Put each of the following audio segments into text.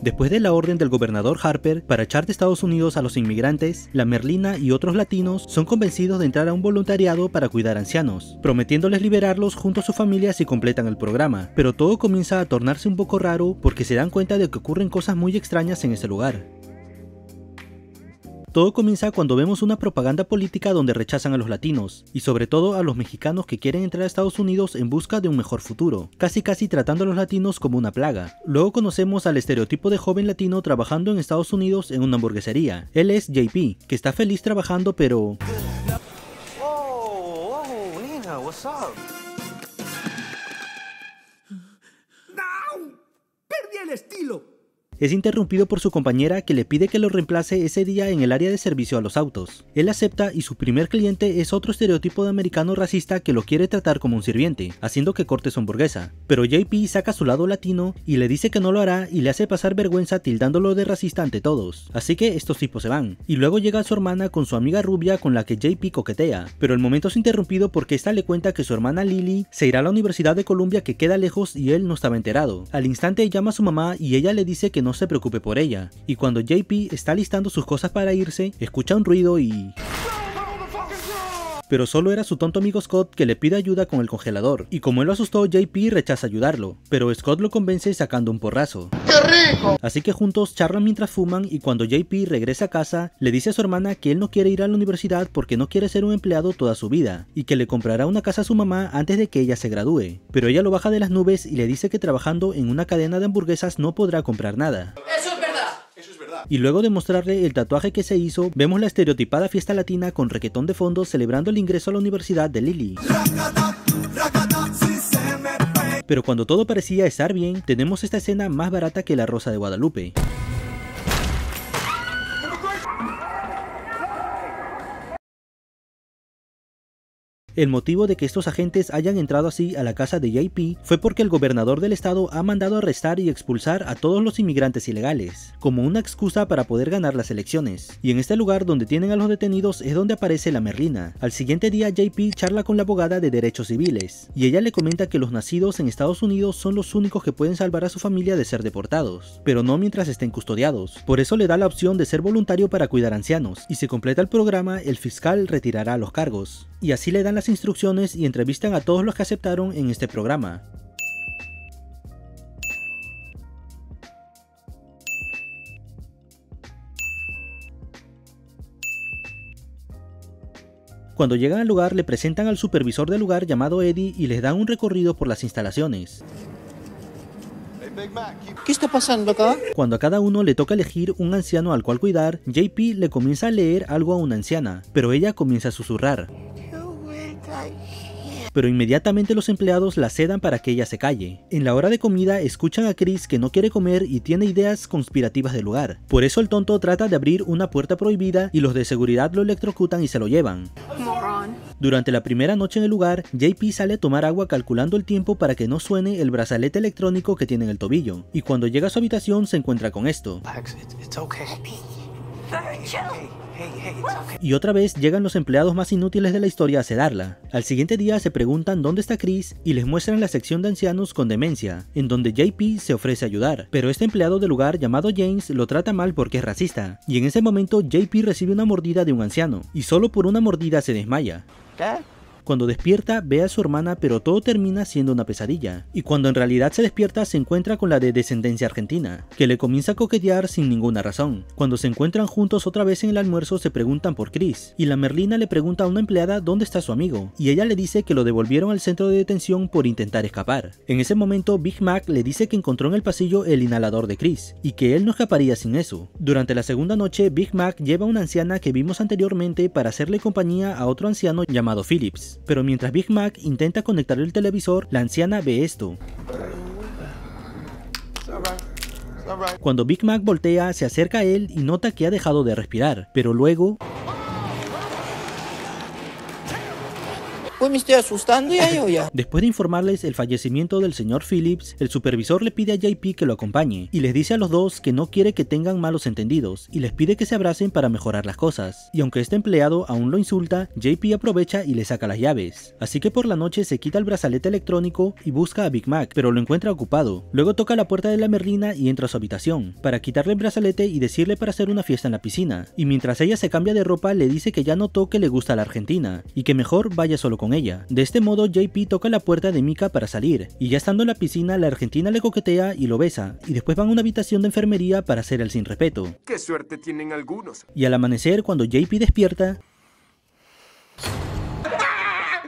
Después de la orden del gobernador Harper para echar de Estados Unidos a los inmigrantes, la Merlina y otros latinos son convencidos de entrar a un voluntariado para cuidar ancianos, prometiéndoles liberarlos junto a su familia si completan el programa. Pero todo comienza a tornarse un poco raro porque se dan cuenta de que ocurren cosas muy extrañas en ese lugar. Todo comienza cuando vemos una propaganda política donde rechazan a los latinos, y sobre todo a los mexicanos que quieren entrar a Estados Unidos en busca de un mejor futuro, casi casi tratando a los latinos como una plaga. Luego conocemos al estereotipo de joven latino trabajando en Estados Unidos en una hamburguesería. Él es JP, que está feliz trabajando pero... Oh, oh, es interrumpido por su compañera que le pide que lo reemplace ese día en el área de servicio a los autos. Él acepta y su primer cliente es otro estereotipo de americano racista que lo quiere tratar como un sirviente, haciendo que corte su hamburguesa. Pero JP saca su lado latino y le dice que no lo hará y le hace pasar vergüenza tildándolo de racista ante todos. Así que estos tipos se van. Y luego llega su hermana con su amiga rubia con la que JP coquetea, pero el momento es interrumpido porque esta le cuenta que su hermana Lily se irá a la Universidad de Columbia que queda lejos y él no estaba enterado. Al instante llama a su mamá y ella le dice que no se preocupe por ella, y cuando JP está listando sus cosas para irse, escucha un ruido y pero solo era su tonto amigo Scott que le pide ayuda con el congelador, y como él lo asustó, JP rechaza ayudarlo, pero Scott lo convence sacando un porrazo. Así que juntos charlan mientras fuman y cuando JP regresa a casa, le dice a su hermana que él no quiere ir a la universidad porque no quiere ser un empleado toda su vida y que le comprará una casa a su mamá antes de que ella se gradúe. Pero ella lo baja de las nubes y le dice que trabajando en una cadena de hamburguesas no podrá comprar nada. Eso es verdad. Eso es verdad. Y luego de mostrarle el tatuaje que se hizo, vemos la estereotipada fiesta latina con requetón de fondo celebrando el ingreso a la universidad de Lily. Pero cuando todo parecía estar bien, tenemos esta escena más barata que la Rosa de Guadalupe. El motivo de que estos agentes hayan entrado así a la casa de JP fue porque el gobernador del estado ha mandado arrestar y expulsar a todos los inmigrantes ilegales, como una excusa para poder ganar las elecciones. Y en este lugar donde tienen a los detenidos es donde aparece la Merlina. Al siguiente día JP charla con la abogada de derechos civiles, y ella le comenta que los nacidos en Estados Unidos son los únicos que pueden salvar a su familia de ser deportados, pero no mientras estén custodiados. Por eso le da la opción de ser voluntario para cuidar ancianos, y si completa el programa el fiscal retirará los cargos y así le dan las instrucciones y entrevistan a todos los que aceptaron en este programa. Cuando llegan al lugar le presentan al supervisor del lugar llamado Eddie y les dan un recorrido por las instalaciones. ¿Qué está pasando Cuando a cada uno le toca elegir un anciano al cual cuidar, JP le comienza a leer algo a una anciana, pero ella comienza a susurrar. Pero inmediatamente los empleados la sedan para que ella se calle. En la hora de comida escuchan a Chris que no quiere comer y tiene ideas conspirativas del lugar. Por eso el tonto trata de abrir una puerta prohibida y los de seguridad lo electrocutan y se lo llevan. Durante la primera noche en el lugar, JP sale a tomar agua calculando el tiempo para que no suene el brazalete electrónico que tiene en el tobillo. Y cuando llega a su habitación se encuentra con esto. Y otra vez llegan los empleados más inútiles de la historia a sedarla. Al siguiente día se preguntan dónde está Chris y les muestran la sección de ancianos con demencia, en donde JP se ofrece a ayudar, pero este empleado del lugar llamado James lo trata mal porque es racista, y en ese momento JP recibe una mordida de un anciano, y solo por una mordida se desmaya. ¿Qué? Cuando despierta, ve a su hermana, pero todo termina siendo una pesadilla. Y cuando en realidad se despierta, se encuentra con la de descendencia argentina, que le comienza a coquetear sin ninguna razón. Cuando se encuentran juntos otra vez en el almuerzo, se preguntan por Chris, y la Merlina le pregunta a una empleada dónde está su amigo, y ella le dice que lo devolvieron al centro de detención por intentar escapar. En ese momento, Big Mac le dice que encontró en el pasillo el inhalador de Chris, y que él no escaparía sin eso. Durante la segunda noche, Big Mac lleva a una anciana que vimos anteriormente para hacerle compañía a otro anciano llamado Phillips pero mientras Big Mac intenta conectar el televisor, la anciana ve esto. Cuando Big Mac voltea, se acerca a él y nota que ha dejado de respirar, pero luego... asustando Después de informarles el fallecimiento del señor Phillips, el supervisor le pide a JP que lo acompañe y les dice a los dos que no quiere que tengan malos entendidos y les pide que se abracen para mejorar las cosas. Y aunque este empleado aún lo insulta, JP aprovecha y le saca las llaves. Así que por la noche se quita el brazalete electrónico y busca a Big Mac, pero lo encuentra ocupado. Luego toca la puerta de la Merlina y entra a su habitación para quitarle el brazalete y decirle para hacer una fiesta en la piscina. Y mientras ella se cambia de ropa le dice que ya notó que le gusta la Argentina y que mejor vaya solo con ella. De este modo, JP toca la puerta de Mika para salir, y ya estando en la piscina, la argentina le coquetea y lo besa, y después van a una habitación de enfermería para hacer el sin respeto. ¡Qué suerte tienen algunos! Y al amanecer, cuando JP despierta,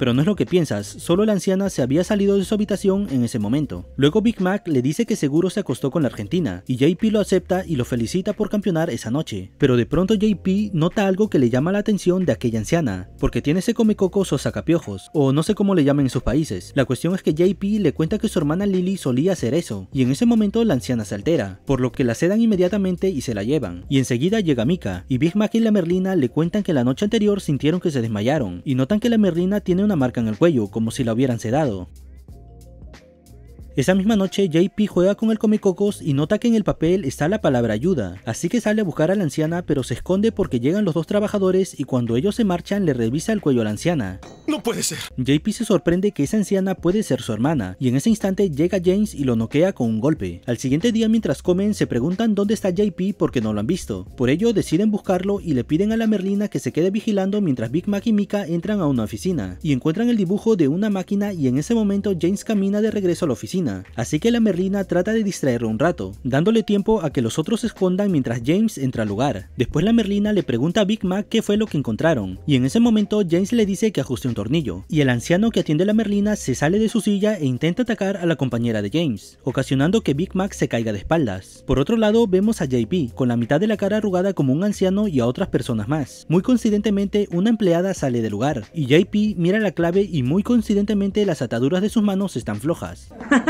pero no es lo que piensas, solo la anciana se había salido de su habitación en ese momento. Luego Big Mac le dice que seguro se acostó con la argentina, y JP lo acepta y lo felicita por campeonar esa noche. Pero de pronto JP nota algo que le llama la atención de aquella anciana, porque tiene ese comecocos o sacapiojos, o no sé cómo le llaman en sus países. La cuestión es que JP le cuenta que su hermana Lily solía hacer eso, y en ese momento la anciana se altera, por lo que la sedan inmediatamente y se la llevan. Y enseguida llega Mika, y Big Mac y la Merlina le cuentan que la noche anterior sintieron que se desmayaron, y notan que la Merlina tiene un una marca en el cuello, como si la hubieran sedado. Esa misma noche, JP juega con el Comecocos y nota que en el papel está la palabra ayuda, así que sale a buscar a la anciana pero se esconde porque llegan los dos trabajadores y cuando ellos se marchan le revisa el cuello a la anciana. ¡No puede ser! JP se sorprende que esa anciana puede ser su hermana, y en ese instante llega James y lo noquea con un golpe. Al siguiente día mientras comen se preguntan dónde está JP porque no lo han visto, por ello deciden buscarlo y le piden a la Merlina que se quede vigilando mientras Big Mac y Mika entran a una oficina, y encuentran el dibujo de una máquina y en ese momento James camina de regreso a la oficina así que la Merlina trata de distraerlo un rato, dándole tiempo a que los otros se escondan mientras James entra al lugar. Después la Merlina le pregunta a Big Mac qué fue lo que encontraron, y en ese momento James le dice que ajuste un tornillo, y el anciano que atiende a la Merlina se sale de su silla e intenta atacar a la compañera de James, ocasionando que Big Mac se caiga de espaldas. Por otro lado vemos a JP, con la mitad de la cara arrugada como un anciano y a otras personas más. Muy coincidentemente una empleada sale del lugar, y JP mira la clave y muy coincidentemente las ataduras de sus manos están flojas.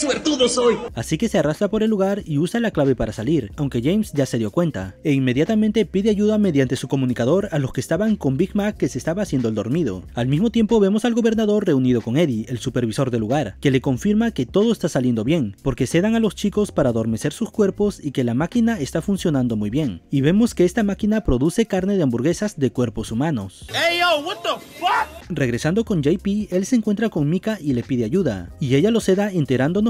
suertudo soy! Así que se arrastra por el lugar y usa la clave para salir, aunque James ya se dio cuenta, e inmediatamente pide ayuda mediante su comunicador a los que estaban con Big Mac que se estaba haciendo el dormido. Al mismo tiempo vemos al gobernador reunido con Eddie, el supervisor del lugar, que le confirma que todo está saliendo bien, porque sedan a los chicos para adormecer sus cuerpos y que la máquina está funcionando muy bien. Y vemos que esta máquina produce carne de hamburguesas de cuerpos humanos. Regresando con JP, él se encuentra con Mika y le pide ayuda, y ella lo ceda enterándonos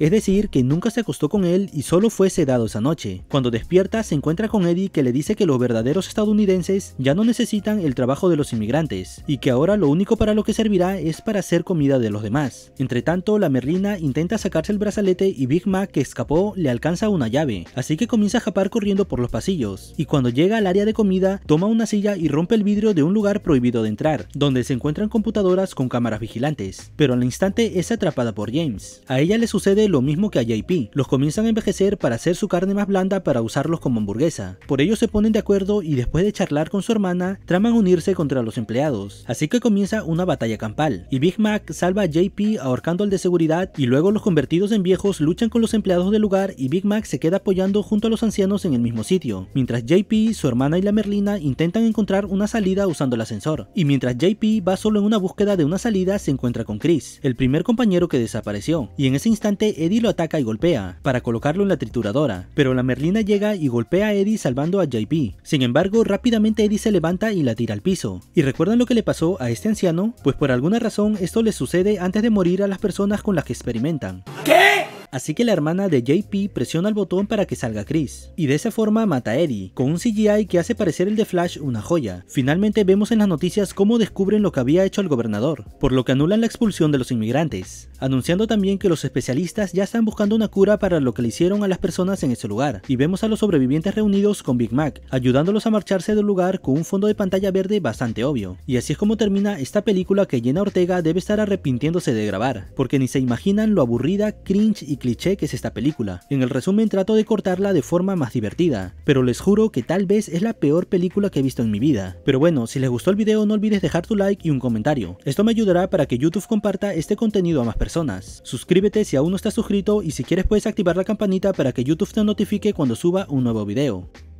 Es decir, que nunca se acostó con él y solo fue sedado esa noche. Cuando despierta, se encuentra con Eddie que le dice que los verdaderos estadounidenses ya no necesitan el trabajo de los inmigrantes, y que ahora lo único para lo que servirá es para hacer comida de los demás. Entre tanto, la Merlina intenta sacarse el brazalete y Big Mac, que escapó, le alcanza una llave, así que comienza a japar corriendo por los pasillos, y cuando llega al área de comida, toma una silla y rompe el vidrio de un lugar prohibido de entrar, donde se encuentran computadoras con cámaras vigilantes, pero al instante es atrapada por James. A ella le sucede lo mismo que a JP. Los comienzan a envejecer para hacer su carne más blanda para usarlos como hamburguesa. Por ello se ponen de acuerdo y después de charlar con su hermana, traman unirse contra los empleados. Así que comienza una batalla campal. Y Big Mac salva a JP ahorcando al de seguridad y luego los convertidos en viejos luchan con los empleados del lugar y Big Mac se queda apoyando junto a los ancianos en el mismo sitio. Mientras JP, su hermana y la Merlina intentan encontrar una salida usando el ascensor. Y mientras JP va solo en una búsqueda de una salida se encuentra con Chris, el primer compañero que desapareció. Y en ese instante Eddie lo ataca y golpea, para colocarlo en la trituradora, pero la Merlina llega y golpea a Eddie salvando a JP. Sin embargo, rápidamente Eddie se levanta y la tira al piso. ¿Y recuerdan lo que le pasó a este anciano? Pues por alguna razón esto le sucede antes de morir a las personas con las que experimentan. ¿Qué? así que la hermana de JP presiona el botón para que salga Chris, y de esa forma mata a Eddie, con un CGI que hace parecer el de Flash una joya. Finalmente vemos en las noticias cómo descubren lo que había hecho el gobernador, por lo que anulan la expulsión de los inmigrantes, anunciando también que los especialistas ya están buscando una cura para lo que le hicieron a las personas en ese lugar, y vemos a los sobrevivientes reunidos con Big Mac, ayudándolos a marcharse del lugar con un fondo de pantalla verde bastante obvio. Y así es como termina esta película que Jenna Ortega debe estar arrepintiéndose de grabar, porque ni se imaginan lo aburrida, cringe y cliché que es esta película. En el resumen trato de cortarla de forma más divertida, pero les juro que tal vez es la peor película que he visto en mi vida. Pero bueno, si les gustó el video no olvides dejar tu like y un comentario. Esto me ayudará para que YouTube comparta este contenido a más personas. Suscríbete si aún no estás suscrito y si quieres puedes activar la campanita para que YouTube te notifique cuando suba un nuevo video.